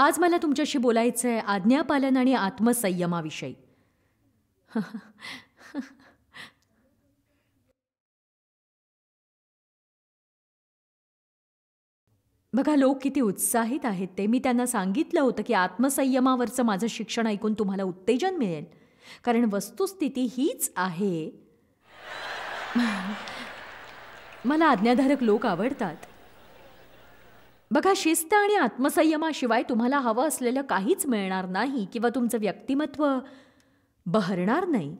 आज मला तुमच्याशी बोलायचं आहे आज्ञापालन आणि आत्मसंयमाविषयी बघा लोक किती उत्साहित आहेत ते मी त्यांना सांगितलं होतं की आत्मसंयमावरचं माझं शिक्षण ऐकून तुम्हाला उत्तेजन मिळेल कारण वस्तुस्थिती हीच आहे मला आज्ञाधारक लोक आवडतात बघा शिस्त आणि आत्मसंयमाशिवाय तुम्हाला हवं असलेलं काहीच मिळणार नाही किंवा तुमचं व्यक्तिमत्व बहरणार नाही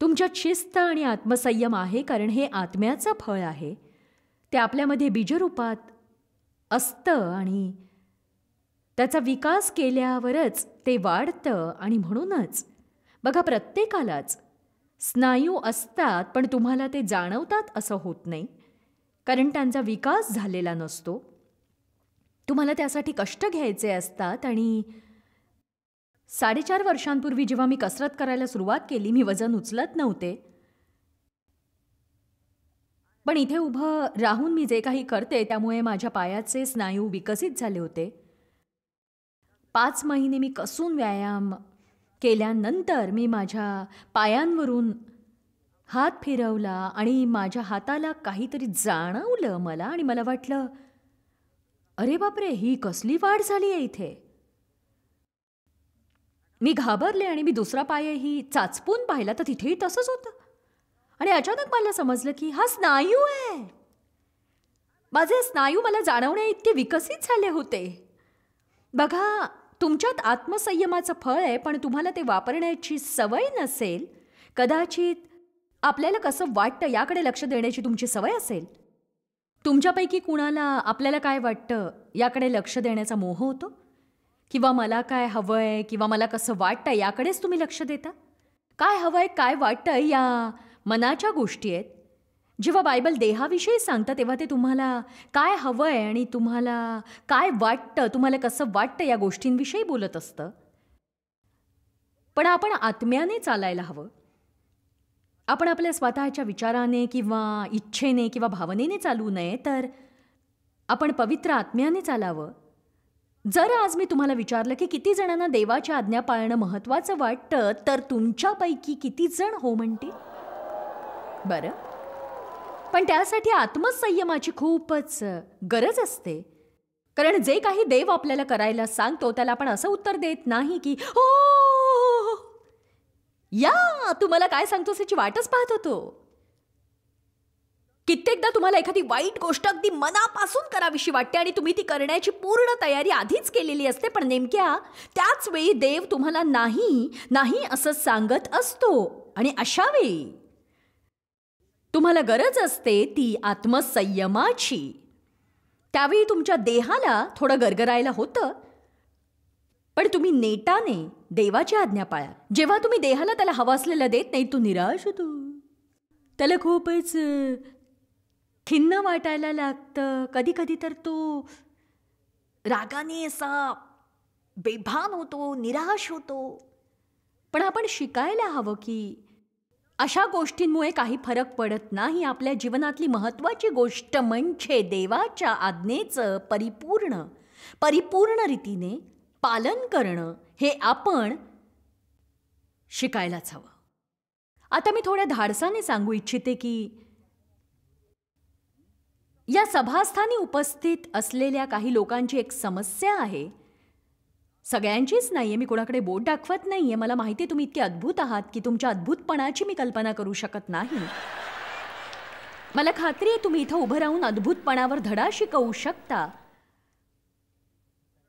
तुमच्यात शिस्त आणि आत्मसंयम आहे कारण हे आत्म्याचं फळ आहे ते आपल्यामध्ये बीजरूपात असतं आणि त्याचा विकास केल्यावरच ते वाढतं आणि म्हणूनच बघा प्रत्येकालाच स्नायू असतात पण तुम्हाला ते जाणवतात असं होत नाही कारण त्यांचा विकास झालेला नसतो तुम्हाला त्यासाठी कष्ट घ्यायचे असतात आणि साडेचार वर्षांपूर्वी जेव्हा मी कसरत करायला सुरुवात केली मी वजन उचलत नव्हते पण इथे उभं राहून मी जे काही करते त्यामुळे माझ्या पायाचे स्नायू विकसित झाले होते पाच महिने मी कसून व्यायाम केल्यानंतर मी माझ्या पायांवरून हात फिरवला आणि माझ्या हाताला काहीतरी जाणवलं मला आणि मला वाटलं अरे बापरे ही कसली वाढ झाली आहे इथे मी घाबरले आणि मी दुसरा पायही चाचपून पाहिला तर तिथेही तसंच होतं आणि अचानक मला समजलं की हा स्नायू आहे माझे स्नायू मला जाणवण्या इतके विकसित झाले होते बघा तुमच्यात आत्मसंयमाचं फळ आहे पण तुम्हाला ते वापरण्याची सवय नसेल कदाचित आपल्याला कसं वाटतं याकडे लक्ष देण्याची तुमची सवय असेल तुमच्यापैकी कुणाला आपल्याला काय वाटतं याकडे लक्ष देण्याचा मोह होतो किंवा मला काय हवं आहे किंवा मला कसं वाटतं याकडेच तुम्ही लक्ष देता काय हवं आहे काय वाटतं या मनाच्या गोष्टी आहेत जेव्हा बायबल देहाविषयी सांगतं तेव्हा ते तुम्हाला काय हवं आहे आणि तुम्हाला काय वाटतं तुम्हाला कसं वाटतं या गोष्टींविषयी बोलत असतं पण आपण आत्म्याने चालायला हवं आपण आपल्या स्वतःच्या विचाराने किंवा इच्छेने किंवा भावनेने चालू नये तर आपण पवित्र आत्म्याने चालावं जर आज मी तुम्हाला विचारलं की किती जणांना देवाच्या आज्ञा पाळणं महत्त्वाचं वाटतं तर तुमच्यापैकी किती जण हो म्हणतील बरं पण त्यासाठी आत्मसंयमाची खूपच गरज असते कारण जे काही देव आपल्याला करायला सांगतो त्याला आपण असं उत्तर देत नाही की हो, हो, हो, हो या तुम्हाला काय सांगतोस याची वाटच पाहत होतो कित्येकदा तुम्हाला एखादी वाईट गोष्ट अगदी मनापासून करावीशी वाटते आणि तुम्ही ती करण्याची पूर्ण तयारी आधीच केलेली असते पण नेमक्या त्याच वेळी देव तुम्हाला नाही नाही असं सांगत असतो आणि अशा वेळी तुम्हाला गरज असते ती आत्मसंयमाची त्यावेळी तुमच्या देहाला थोडं गरगरायला होतं पण तुम्ही नेटाने देवाची आज्ञा पाळा जेव्हा तुम्ही देहाला त्याला हवा असलेला देत नाही तू निराश होतो त्याला खूपच खिन्न वाटायला लागतं कधी कधी तर तो रागाने असा बेभान होतो निराश होतो पण आपण शिकायला हवं की अशा गोष्टींमुळे काही फरक पडत नाही आपल्या जीवनातली महत्त्वाची गोष्ट म्हणजे देवाच्या आज्ञेचं परिपूर्ण परिपूर्ण रीतीने पालन करणं हे आपण शिकायलाच हवं आता मी थोड्या धाडसाने सांगू इच्छिते की या सभास्थानी उपस्थित असलेल्या काही लोकांची एक समस्या आहे सगळ्यांचीच नाही आहे मी कोणाकडे बोट दाखवत नाही आहे मला माहिती तुम्ही इतके अद्भुत आहात की तुमच्या अद्भुतपणाची मी कल्पना करू शकत नाही मला खात्री आहे तुम्ही इथं उभं राहून अद्भुतपणावर धडा शिकवू शकता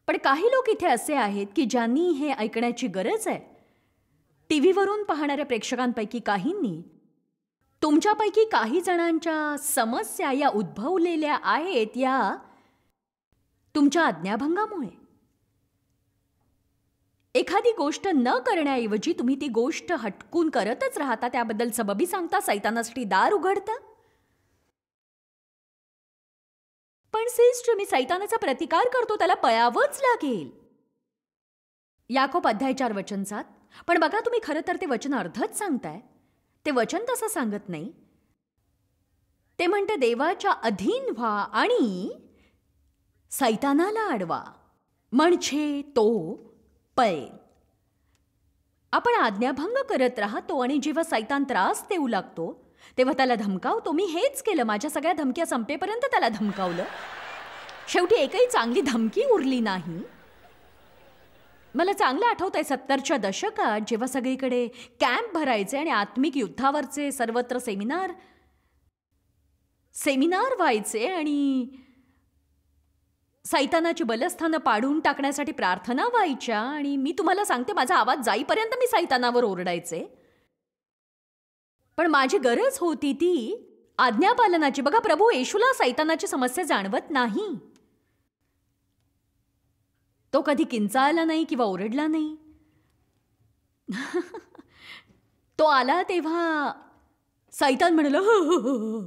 पण काही लोक इथे असे आहेत की ज्यांनी हे ऐकण्याची गरज आहे टी व्हीवरून पाहणाऱ्या प्रेक्षकांपैकी काहींनी तुमच्यापैकी काही जणांच्या समस्या या उद्भवलेल्या आहेत या तुमच्या आज्ञाभंगामुळे एखादी गोष्ट न करण्याऐवजी तुम्ही ती गोष्ट हटकून करतच राहता त्याबद्दल सबबी सांगता सैतानासाठी दार उघडतं पण सिस्टर मी सैतानाचा प्रतिकार करतो त्याला पळावंच लागेल याकोप अध्याय अध्यायचार वचन पण बघा तुम्ही खरं तर ते वचन अर्धच सांगताय ते वचन तसं सांगत नाही ते म्हणते देवाच्या अधीन व्हा आणि सैतानाला अडवा म्हणजे तो पळेल आपण आज्ञाभंग करत राहतो आणि जेव्हा सैतान त्रास देऊ लागतो तेव्हा त्याला धमकावतो मी हेच केलं माझ्या सगळ्या धमक्या संपेपर्यंत त्याला धमकावलं शेवटी एकही चांगली धमकी उरली नाही मला चांगलं आठवत आहे सत्तरच्या दशकात जेव्हा सगळीकडे कॅम्प भरायचे आणि आत्मिक युद्धावरचे सर्वत्र सेमिनार सेमिनार व्हायचे आणि सैतानाची बलस्थानं पाडून टाकण्यासाठी प्रार्थना व्हायच्या आणि मी तुम्हाला सांगते माझा आवाज जाईपर्यंत मी सैतानावर ओरडायचे पण माझी गरज होती ती आज्ञापालनाची बघा प्रभू येशूला सैतानाची समस्या जाणवत नाही तो कधी किंचाळला नाही किंवा ओरडला नाही तो आला तेव्हा सैतान हो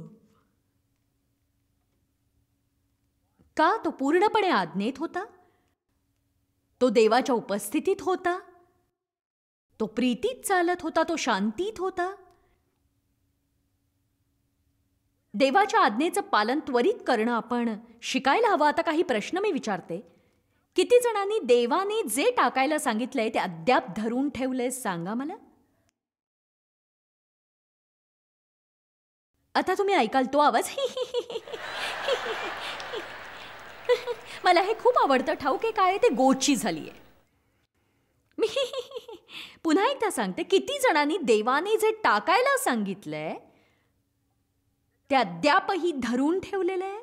का तो पूर्णपणे आज्ञेत होता तो देवाच्या उपस्थितीत होता तो प्रीतीत चालत होता तो शांतीत होता देवाच्या आज्ञेचं पालन त्वरित करणं आपण शिकायला हवं आता काही प्रश्न मी विचारते किती जणांनी देवाने जे टाकायला सांगितलंय ते अद्याप धरून ठेवलंय सांगा मला आता तुम्ही ऐकाल तो आवाज मला हे खूप आवडतं ठाऊक आहे काय ते गोची झाली आहे मी पुन्हा एकदा सांगते किती जणांनी देवाने जे टाकायला सांगितलंय ते अद्यापही धरून ठेवलेलं आहे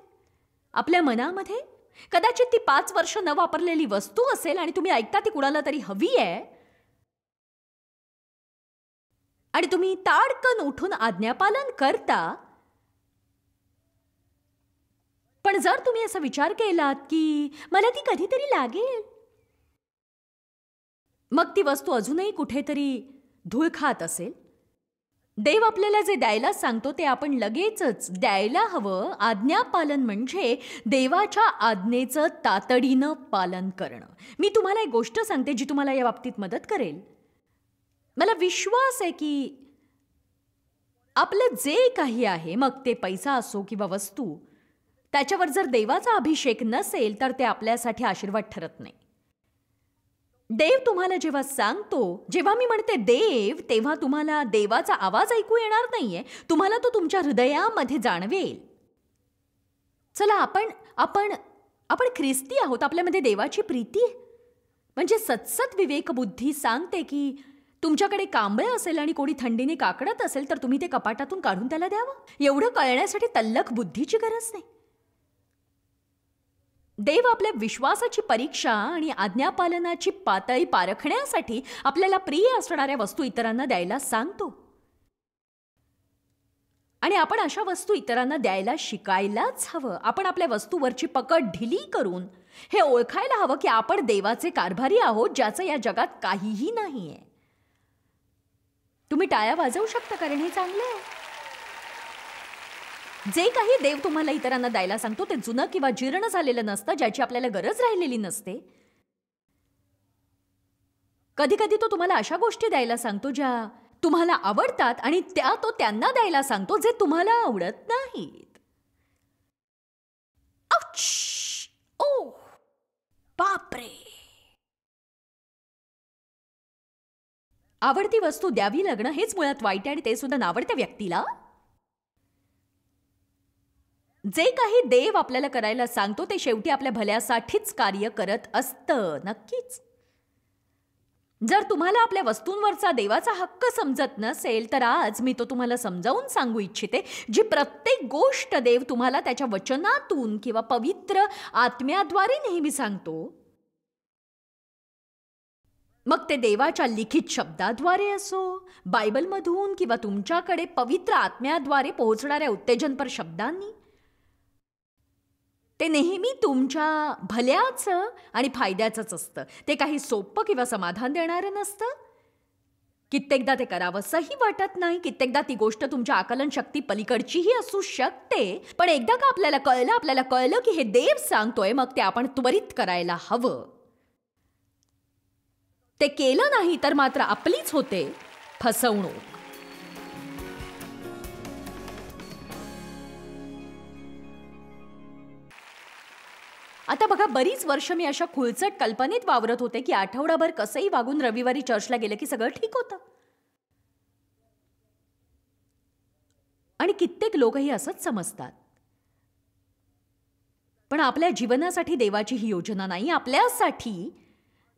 आपल्या मनामध्ये कदाचित ती पाच वर्ष न वापरलेली वस्तू असेल आणि तुम्ही ऐकता ती कुणाला तरी हवी आहे आणि तुम्ही ताडकन उठून आज्ञापालन करता पण जर तुम्ही असा विचार केलात की मला ती कधीतरी लागेल मग ती वस्तू अजूनही कुठेतरी धूळ खात असेल देव आपल्याला जे द्यायला सांगतो ते आपण लगेचच द्यायला हवं आज्ञापालन म्हणजे देवाच्या आज्ञेचं तातडीनं पालन करणं मी तुम्हाला एक गोष्ट सांगते जी तुम्हाला या बाबतीत मदत करेल मला विश्वास आहे की आपलं जे काही आहे मग ते पैसा असो किंवा वस्तू त्याच्यावर जर देवाचा अभिषेक नसेल तर ते आपल्यासाठी आशीर्वाद ठरत नाही देव तुम्हाला जेव्हा सांगतो जेव्हा मी म्हणते देव तेव्हा तुम्हाला देवाचा आवाज ऐकू येणार नाहीये तुम्हाला तो तुमच्या हृदयामध्ये जाणवेल चला आपण आपण आपण ख्रिस्ती आहोत आपल्यामध्ये देवाची प्रीती म्हणजे विवेक विवेकबुद्धी सांगते की तुमच्याकडे कांबळं असेल आणि कोणी थंडीने काकडत असेल तर तुम्ही ते कपाटातून काढून त्याला द्यावं एवढं कळण्यासाठी तल्लख बुद्धीची गरज नाही देव आपल्या विश्वासाची परीक्षा आणि आज्ञापालनाची पातळी पारखण्यासाठी आपल्याला प्रिय असणाऱ्या वस्तू इतरांना द्यायला सांगतो आणि आपण अशा वस्तू इतरांना द्यायला शिकायलाच हवं आपण आपल्या वस्तूवरची पकड ढिली करून हे ओळखायला हवं की आपण देवाचे कारभारी आहोत ज्याचं या जगात काहीही नाही आहे तुम्ही टाळ्या वाजवू शकता कारण हे चांगलं आहे जे काही देव तुम्हाला इतरांना द्यायला सांगतो ते जुनं किंवा जीर्ण झालेलं नसतं ज्याची आपल्याला गरज राहिलेली नसते कधी कधी तो तुम्हाला अशा गोष्टी द्यायला सांगतो ज्या तुम्हाला आवडतात आणि त्या तो त्यांना द्यायला सांगतो जे तुम्हाला आवडत नाहीत ओ बापरे आवडती वस्तू द्यावी लागणं हेच मुळात वाईट आणि ते सुद्धा नावडत्या व्यक्तीला जे काही देव आपल्याला करायला सांगतो ते शेवटी आपल्या भल्यासाठीच कार्य करत असतं नक्कीच जर तुम्हाला आपल्या वस्तूंवरचा देवाचा हक्क समजत नसेल तर आज मी तो तुम्हाला समजावून सांगू इच्छिते जी प्रत्येक गोष्ट देव तुम्हाला त्याच्या वचनातून किंवा पवित्र आत्म्याद्वारे नेहमी सांगतो मग ते देवाच्या लिखित शब्दाद्वारे असो बायबलमधून किंवा तुमच्याकडे पवित्र आत्म्याद्वारे पोहोचणाऱ्या उत्तेजनपर शब्दांनी ते नेहमी तुमच्या भल्याचं आणि फायद्याचंच असतं ते काही सोपं किंवा समाधान देणारं नसतं कित्येकदा ते करावंसंही वाटत नाही कित्येकदा ती गोष्ट तुमच्या आकलन शक्ती पलीकडचीही असू शकते पण एकदा का आपल्याला कळलं आपल्याला कळलं की हे देव सांगतोय मग ते आपण त्वरित करायला हवं ते केलं नाही तर मात्र आपलीच होते फसवणूक आता बघा बरीच वर्ष मी अशा खुळचट कल्पनेत वावरत होते की आठवडाभर कसंही वागून रविवारी चर्चला गेलं की सगळं ठीक होतं आणि कित्येक लोकही असंच समजतात पण आपल्या जीवनासाठी देवाची ही योजना नाही आपल्यासाठी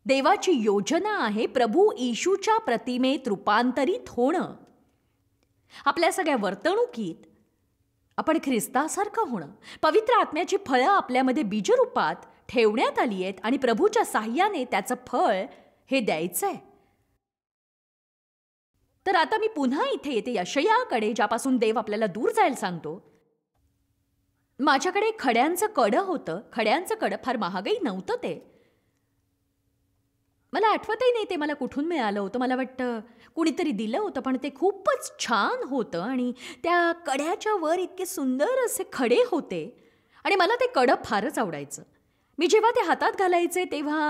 देवाची योजना आहे प्रभू येशूच्या प्रतिमेत रूपांतरित होणं आपल्या सगळ्या वर्तणुकीत आपण ख्रिस्तासारखं होणं पवित्र आत्म्याची फळं आपल्यामध्ये बीजरूपात ठेवण्यात आली आहेत आणि प्रभूच्या साह्याने त्याचं फळ हे द्यायचं आहे तर आता मी पुन्हा इथे येते यशयाकडे ज्यापासून देव आपल्याला दूर जायला सांगतो माझ्याकडे खड्यांचं कडं होतं खड्यांचं कडं फार महागही नव्हतं ते मला आठवतही नाही ते मला कुठून मिळालं होतं मला वाटतं कुणीतरी दिलं होतं पण ते खूपच छान होतं आणि त्या कड्याच्या वर इतके सुंदर असे खडे होते आणि मला ते कडं फारच आवडायचं मी जेव्हा ते हातात घालायचे तेव्हा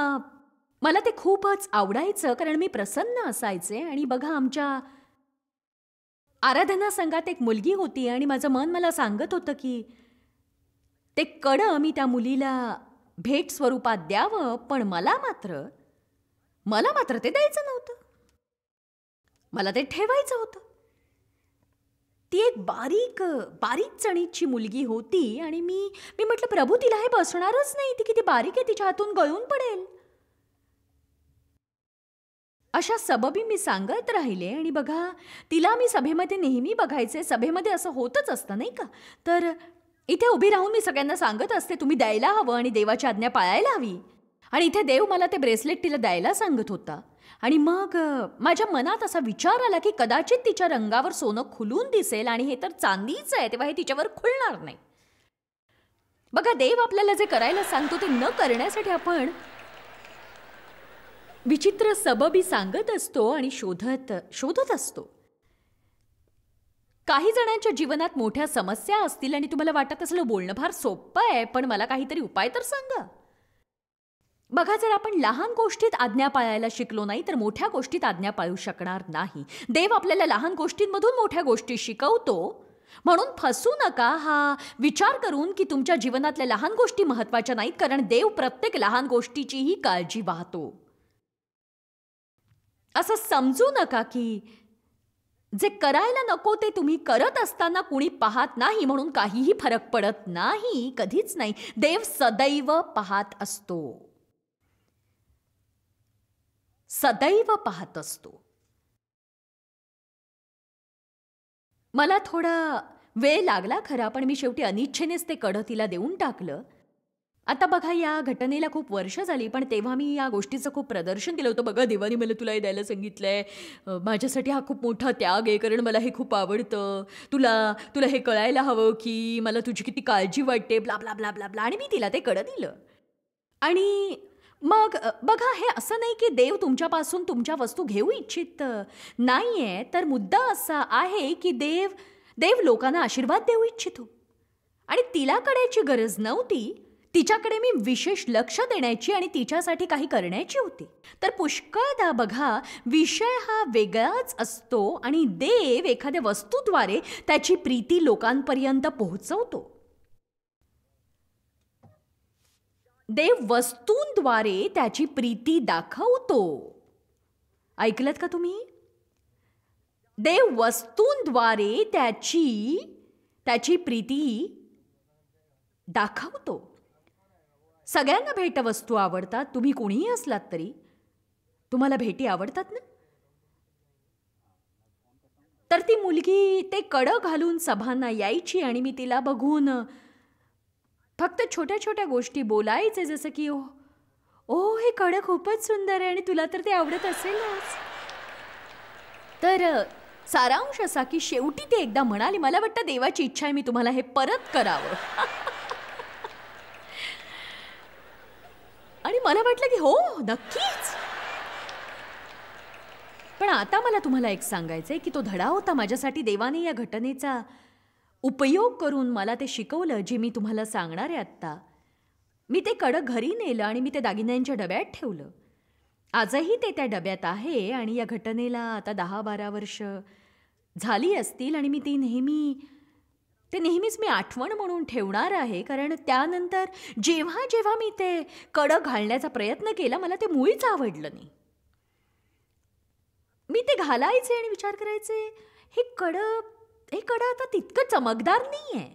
मला ते खूपच आवडायचं कारण मी प्रसन्न असायचे आणि बघा आमच्या आराधना संघात एक मुलगी होती आणि माझं मन मला सांगत होतं की ते कडं मी त्या मुलीला भेट स्वरूपात द्यावं पण मला मात्र मला मात्र ते द्यायचं नव्हतं मला ते ठेवायचं होतं ती एक बारीक बारीक चणीची मुलगी होती आणि मी मी म्हटलं प्रभू तिला हे बसणारच नाही ती किती बारीक आहे तिच्या हातून गळून पडेल अशा सबबी मी सांगत राहिले आणि बघा तिला मी सभेमध्ये नेहमी बघायचे सभेमध्ये असं होतच असतं नाही का तर इथे उभी राहून मी सगळ्यांना सांगत असते तुम्ही द्यायला हवं आणि देवाची आज्ञा पाळायला हवी आणि इथे देव मला ते ब्रेसलेट तिला द्यायला सांगत होता आणि मग माझ्या मनात असा विचार आला की कदाचित तिच्या रंगावर सोनं खुलून दिसेल आणि हे तर चांदीच आहे तेव्हा हे तिच्यावर खुलणार नाही बघा देव आपल्याला जे करायला सांगतो ते न करण्यासाठी आपण विचित्र सबबी सांगत असतो आणि शोधत शोधत असतो काही जणांच्या जीवनात मोठ्या समस्या असतील आणि तुम्हाला वाटत असलं बोलणं फार सोपं आहे पण मला काहीतरी उपाय तर सांगा बघा जर आपण लहान गोष्टीत आज्ञा पाळायला शिकलो नाही तर मोठ्या गोष्टीत आज्ञा पाळू शकणार नाही देव आपल्याला लहान गोष्टींमधून मोठ्या गोष्टी शिकवतो म्हणून फसू नका हा विचार करून की तुमच्या जीवनातल्या लहान गोष्टी महत्त्वाच्या नाहीत कारण देव प्रत्येक लहान गोष्टीचीही काळजी वाहतो असं समजू नका की जे करायला नको ते तुम्ही करत असताना कुणी पाहत नाही म्हणून काहीही फरक पडत नाही कधीच नाही देव सदैव पाहत असतो सदैव पाहत असतो मला थोडा वेळ लागला खरा पण मी शेवटी अनिच्छेनेच ते कढ तिला देऊन टाकलं आता बघा या घटनेला खूप वर्ष झाली पण तेव्हा मी या गोष्टीचं खूप प्रदर्शन केलं होतं बघा देवानी मला तुला हे द्यायला सांगितलं आहे माझ्यासाठी हा खूप मोठा त्याग आहे कारण मला हे खूप आवडतं तुला तुला हे कळायला हवं की मला तुझी किती काळजी वाटते ब्ला ब्ला ब्ला ब्ला आणि मी तिला ते कळं दिलं आणि मग बघा हे असं नाही की देव तुमच्यापासून तुमच्या वस्तू घेऊ इच्छित नाही आहे तर मुद्दा असा आहे की देव देव लोकांना आशीर्वाद देऊ इच्छितो आणि तिला करायची गरज नव्हती तिच्याकडे मी विशेष लक्ष देण्याची आणि तिच्यासाठी काही करण्याची होती तर पुष्कळदा बघा विषय हा वेगळाच असतो आणि देव एखाद्या वस्तूद्वारे त्याची प्रीती लोकांपर्यंत पोहोचवतो देव वस्तूंद्वारे त्याची प्रीती दाखवतो ऐकलत का तुम्ही देव वस्तूंद्वारे त्याची त्याची प्रीती दाखवतो सगळ्यांना भेटवस्तू आवडतात तुम्ही कोणीही असलात तरी तुम्हाला भेटी आवडतात ना तर ती मुलगी ते कडं घालून सभांना यायची आणि मी तिला बघून फक्त छोट्या छोट्या गोष्टी बोलायचे जसं की ओ ओ हे कडं खूपच सुंदर आहे आणि तुला तर ते आवडत असेलच तर सारांश असा की शेवटी ते एकदा म्हणाली मला वाटतं देवाची इच्छा आहे मी तुम्हाला हे परत करावं आणि मला वाटलं की हो नक्कीच पण आता मला तुम्हाला एक सांगायचं आहे की तो धडा होता माझ्यासाठी देवाने या घटनेचा उपयोग करून मला ते शिकवलं जे मी तुम्हाला सांगणार आहे आत्ता मी ते कडक घरी नेलं आणि मी ते दागिन्यांच्या डब्यात ठेवलं आजही ते त्या डब्यात आहे आणि या घटनेला आता दहा बारा वर्ष झाली असतील आणि मी ती नेहमी ते नेहमीच मी आठवण म्हणून ठेवणार आहे कारण त्यानंतर जेव्हा जेव्हा मी ते कडक घालण्याचा प्रयत्न केला मला ते मुळीच आवडलं नाही मी ते घालायचे आणि विचार करायचे हे कडक ते कडा आता तितकं चमकदार नाही आहे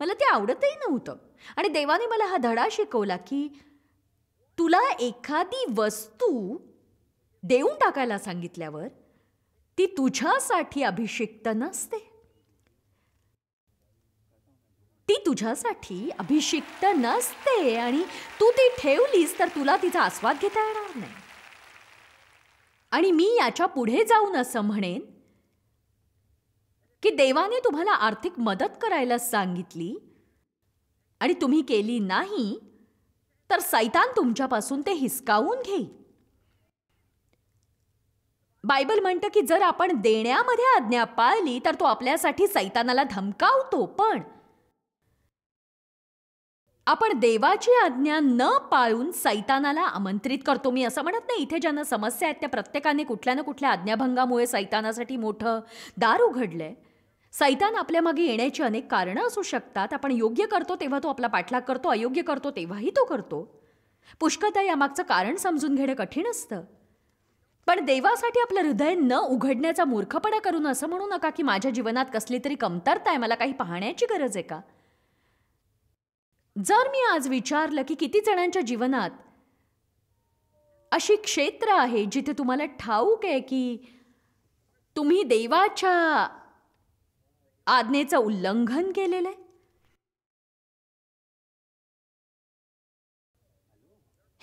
मला ते आवडतही नव्हतं आणि देवाने मला हा धडा शिकवला की तुला एखादी वस्तू देऊन टाकायला सांगितल्यावर ती तुझ्यासाठी अभिषिक्त नसते ती तुझ्यासाठी अभिषिक्त नसते आणि तू ती ठेवलीस तर तुला तिचा आस्वाद घेता येणार नाही आणि मी याच्या पुढे जाऊन असं म्हणेन की देवाने तुम्हाला आर्थिक मदत करायला सांगितली आणि तुम्ही केली नाही तर सैतान तुमच्यापासून ते हिसकावून घेईल बायबल म्हणतं की जर आपण देण्यामध्ये आज्ञा पाळली तर तो आपल्यासाठी सैतानाला धमकावतो पण आपण देवाची आज्ञा न पाळून सैतानाला आमंत्रित करतो मी असं म्हणत नाही इथे ज्यांना समस्या आहेत त्या प्रत्येकाने कुठल्या ना कुठल्या आज्ञाभंगामुळे सैतानासाठी मोठं दार उघडलंय सैतान आपल्या मागे येण्याची अनेक कारणं असू शकतात आपण योग्य करतो तेव्हा तो आपला पाठलाग करतो अयोग्य करतो तेव्हाही तो करतो पुष्कता यामागचं कारण समजून घेणं कठीण असतं पण देवासाठी आपलं हृदय न उघडण्याचा मूर्खपणा करून असं म्हणू नका की माझ्या जीवनात कसली तरी कमतरता आहे मला काही पाहण्याची गरज आहे का जर मी आज विचारलं की किती जणांच्या जीवनात अशी क्षेत्र आहे जिथे तुम्हाला ठाऊक आहे की तुम्ही देवाच्या आज्ञेचं उल्लंघन केलेलं आहे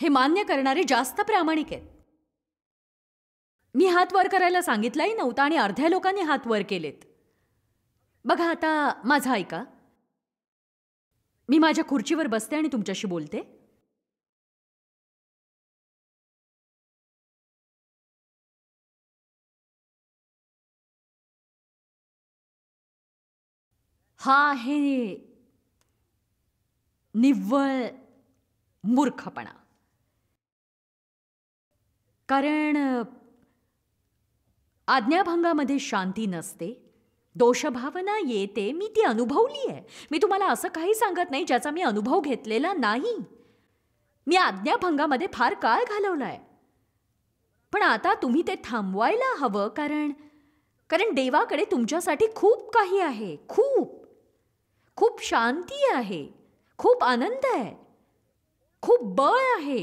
हे मान्य करणारे जास्त प्रामाणिक आहेत मी हात वर करायला सांगितलाही नव्हता आणि अर्ध्या लोकांनी हात वर केलेत बघा आता माझा ऐका मी माझ्या खुर्चीवर बसते आणि तुमच्याशी बोलते हा आहे निव्वळ मूर्खपणा कारण आज्ञाभंगामध्ये शांती नसते दोषभावना येते मी ती अनुभवली आहे मी तुम्हाला असं काही सांगत नाही ज्याचा मी अनुभव घेतलेला नाही मी आज्ञाभंगामध्ये फार काळ घालवला आहे पण आता तुम्ही ते थांबवायला हवं कारण कारण देवाकडे तुमच्यासाठी खूप काही आहे खूप खूप शांती आहे खूप आनंद आहे खूप बळ आहे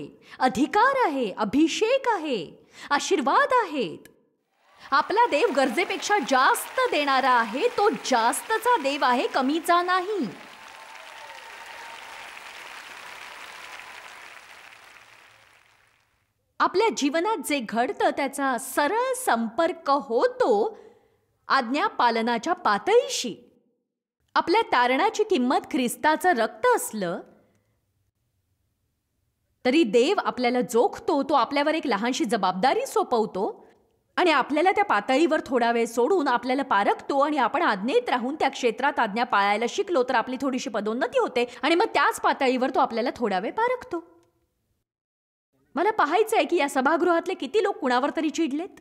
अधिकार आहे अभिषेक आहे आशीर्वाद आहेत आपला देव गरजेपेक्षा जास्त देणारा आहे तो जास्तचा देव आहे कमीचा नाही आपल्या जीवनात जे घडतं त्याचा सरळ संपर्क होतो आज्ञा पालनाच्या पातळीशी आपल्या तारणाची किंमत ख्रिस्ताचं रक्त असलं तरी देव आपल्याला जोखतो तो आपल्यावर एक लहानशी जबाबदारी सोपवतो आणि आपल्याला त्या पातळीवर थोडा वेळ सोडून आपल्याला पारखतो आणि आपण आज्ञेत राहून त्या क्षेत्रात आज्ञा पाळायला शिकलो तर आपली थोडीशी पदोन्नती होते आणि मग त्याच पातळीवर तो आपल्याला थोडा वेळ पारखतो मला पाहायचं आहे की या सभागृहातले किती लोक कुणावर तरी चिडलेत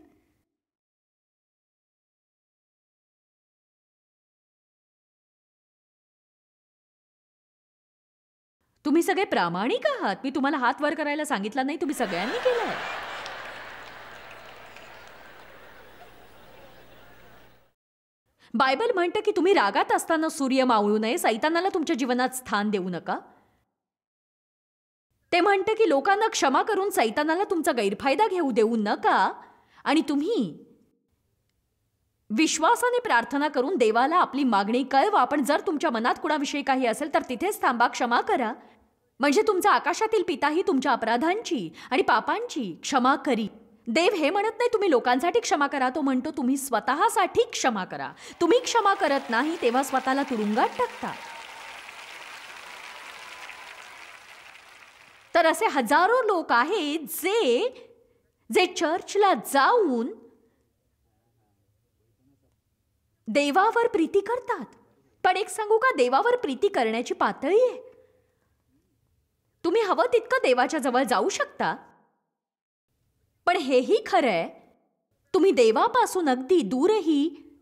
तुम्ही सगळे प्रामाणिक आहात मी तुम्हाला हात वर करायला सांगितला नाही तुम्ही सगळ्यांनी केलंय बायबल म्हणतं की तुम्ही रागात असताना सूर्य मावळू नये सैतानाला तुमच्या जीवनात स्थान देऊ नका ते म्हणतं की लोकांना क्षमा करून सैतानाला तुमचा गैरफायदा घेऊ देऊ नका आणि तुम्ही विश्वासाने प्रार्थना करून देवाला आपली मागणी कळवा पण जर तुमच्या मनात कुणाविषयी काही असेल तर तिथेच थांबा क्षमा करा म्हणजे तुमचा आकाशातील पिताही तुमच्या अपराधांची आणि पापांची क्षमा करी देव हे म्हणत नाही तुम्ही लोकांसाठी क्षमा करा तो म्हणतो तुम्ही स्वतःसाठी क्षमा करा तुम्ही क्षमा करत नाही तेव्हा स्वतःला तुरुंगात टाकता तर असे हजारो लोक आहेत जे जे चर्चला जाऊन देवावर प्रीती करतात पण एक सांगू का देवावर प्रीती करण्याची पातळी आहे तुम्ही हवं तितकं देवाच्या जवळ जाऊ शकता पण हेही खरंय तुम्ही देवापासून अगदी दूरही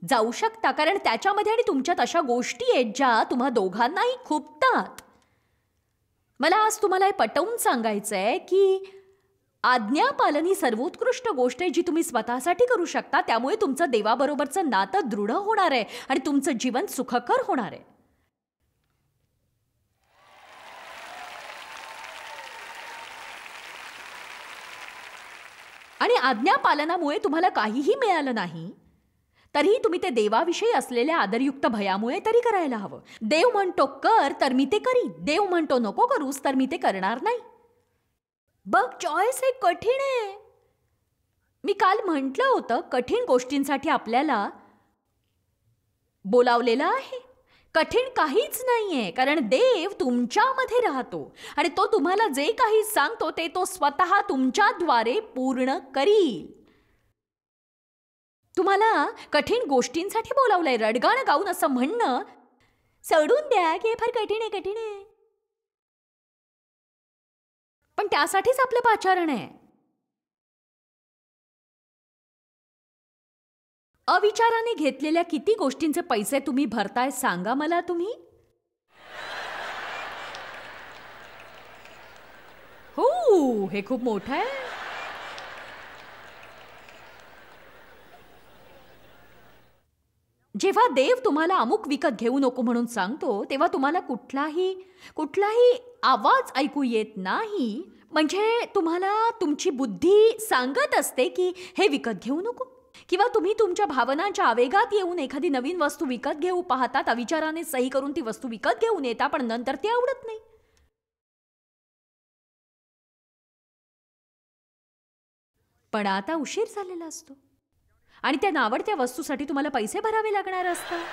जाऊ शकता कारण त्याच्यामध्ये आणि तुमच्यात अशा गोष्टी आहेत ज्या तुम्हा दोघांनाही खुपतात मला आज तुम्हाला हे पटवून सांगायचं आहे की आज्ञापालन ही सर्वोत्कृष्ट गोष्ट आहे जी तुम्ही स्वतःसाठी करू शकता त्यामुळे तुमचं देवाबरोबरचं नातं दृढ होणार आहे आणि तुमचं जीवन सुखकर होणार आहे आणि आज्ञापालनामुळे तुम्हाला काहीही मिळालं नाही तरीही तुम्ही ते देवाविषयी असलेल्या आदरयुक्त भयामुळे तरी करायला हवं देव म्हणतो कर तर मी ते करी देव म्हणतो नको करूस तर मी ते करणार नाही बघ चॉईस हे कठीण आहे मी काल म्हटलं होतं कठीण गोष्टींसाठी आपल्याला बोलावलेलं आहे कठीण काहीच नाही आहे कारण देव तुमच्यामध्ये राहतो आणि तो तुम्हाला जे काही सांगतो ते तो स्वतः तुमच्याद्वारे पूर्ण करील तुम्हाला कठीण गोष्टींसाठी बोलावलंय रडगाणं गाऊन असं म्हणणं सडून द्या की हे फार कठीण आहे कठीण आहे पण त्यासाठीच आपलं पाचारण आहे अविचाराने घेतलेल्या किती गोष्टींचे पैसे तुम्ही भरताय सांगा मला तुम्ही हो हे खूप मोठं आहे जेव्हा देव तुम्हाला अमुक विकत घेऊ नको म्हणून सांगतो तेव्हा तुम्हाला कुठलाही कुठलाही आवाज ऐकू येत नाही म्हणजे तुम्हाला तुमची बुद्धी सांगत असते की हे विकत घेऊ नको किंवा तुम्ही तुमच्या भावनांच्या आवेगात येऊन एखादी नवीन वस्तू विकत घेऊ पाहतात अविचाराने सही करून ती वस्तू विकत घेऊन येता पण नंतर ती आवडत नाही पण आता उशीर झालेला असतो आणि त्या नावडत्या वस्तूसाठी तुम्हाला पैसे भरावे लागणार असतात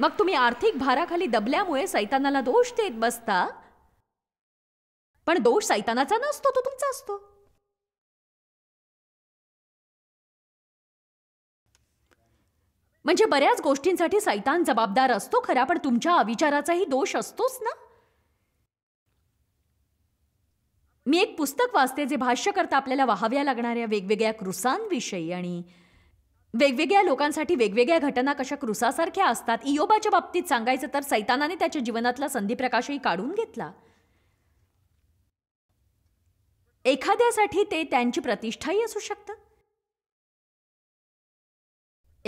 मग तुम्ही आर्थिक भाराखाली दबल्यामुळे सैतानाला दोष देत बसता पण दोष सैतानाचा नसतो तो तुमचा असतो म्हणजे बऱ्याच गोष्टींसाठी सैतान जबाबदार असतो खरा पण तुमच्या अविचाराचाही दोष असतोच ना मी एक पुस्तक वाचते जे भाष्य करता आपल्याला वाहाव्या लागणाऱ्या वेगवेगळ्या कृसांविषयी आणि वेगवेगळ्या लोकांसाठी वेगवेगळ्या घटना कशा कृसासारख्या असतात इयोबाच्या बाबतीत सांगायचं तर सैतानाने त्याच्या जीवनातला संधीप्रकाशही काढून घेतला एखाद्यासाठी ते त्यांची प्रतिष्ठाही असू शकतं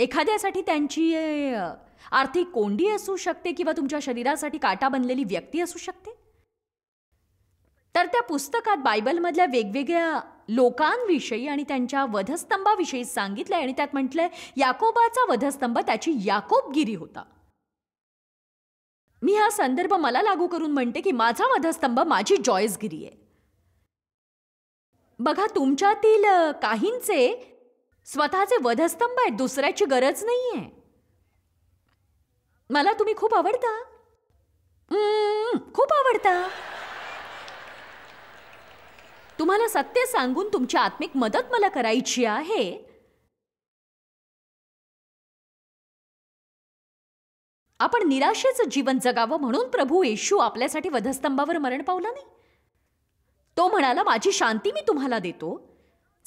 एखाद्यासाठी त्यांची आर्थिक कोंडी असू शकते किंवा तुमच्या शरीरासाठी काटा बनलेली व्यक्ती असू शकते तर त्या पुस्तकात बायबलमधल्या वेगवेगळ्या लोकांविषयी आणि त्यांच्या वधस्तंभाविषयी सांगितलं आणि त्यात म्हटलंय याकोबाचा वधस्तंभ त्याची याकोबगिरी होता मी हा संदर्भ मला लागू करून म्हणते की माझा वधस्तंभ माझी जॉयसगिरी आहे बघा तुमच्यातील काहींचे स्वतःचे वधस्तंभ आहेत दुसऱ्याची गरज नाही आहे मला तुम्ही खूप आवडता खूप आवडता तुम्हाला सत्य सांगून तुमची आत्मिक मदत मला करायची आहे आपण निराशेचं जीवन जगावं म्हणून प्रभू येशू आपल्यासाठी वधस्तंभावर मरण पावला नाही तो म्हणाला माझी शांती मी तुम्हाला देतो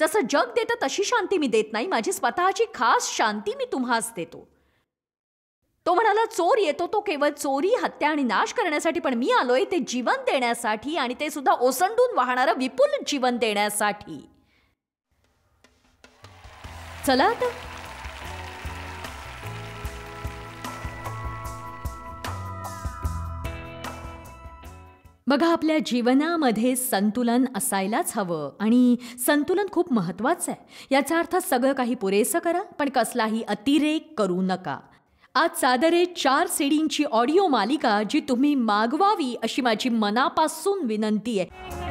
जसं जग देतं तशी शांती मी देत नाही माझी स्वतःची खास शांती मी तुम्हाच देतो तो म्हणाला चोर येतो तो केवळ चोरी हत्या आणि नाश करण्यासाठी पण मी आलोय ते जीवन देण्यासाठी आणि ते सुद्धा ओसंडून वाहणारं विपुल जीवन देण्यासाठी चला आता बघा आपल्या जीवनामध्ये संतुलन असायलाच हवं आणि संतुलन खूप महत्त्वाचं आहे याचा अर्थ सगळं काही पुरेसं करा पण कसलाही अतिरेक करू नका आज सादरे चार सीडींची ऑडिओ मालिका जी तुम्ही मागवावी अशी माझी मनापासून विनंती आहे